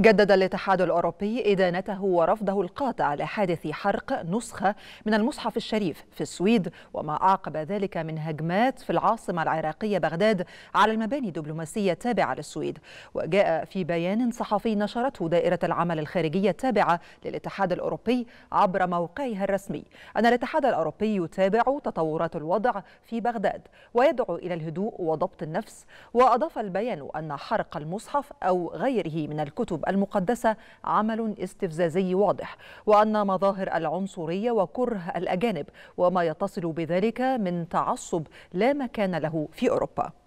جدد الاتحاد الأوروبي إدانته ورفضه القاطع لحادث حرق نسخة من المصحف الشريف في السويد وما أعقب ذلك من هجمات في العاصمة العراقية بغداد على المباني الدبلوماسية التابعة للسويد وجاء في بيان صحفي نشرته دائرة العمل الخارجية التابعة للاتحاد الأوروبي عبر موقعها الرسمي أن الاتحاد الأوروبي يتابع تطورات الوضع في بغداد ويدعو إلى الهدوء وضبط النفس وأضاف البيان أن حرق المصحف أو غيره من الكتب الكتب المقدسة عمل استفزازي واضح وأن مظاهر العنصرية وكره الأجانب وما يتصل بذلك من تعصب لا مكان له في أوروبا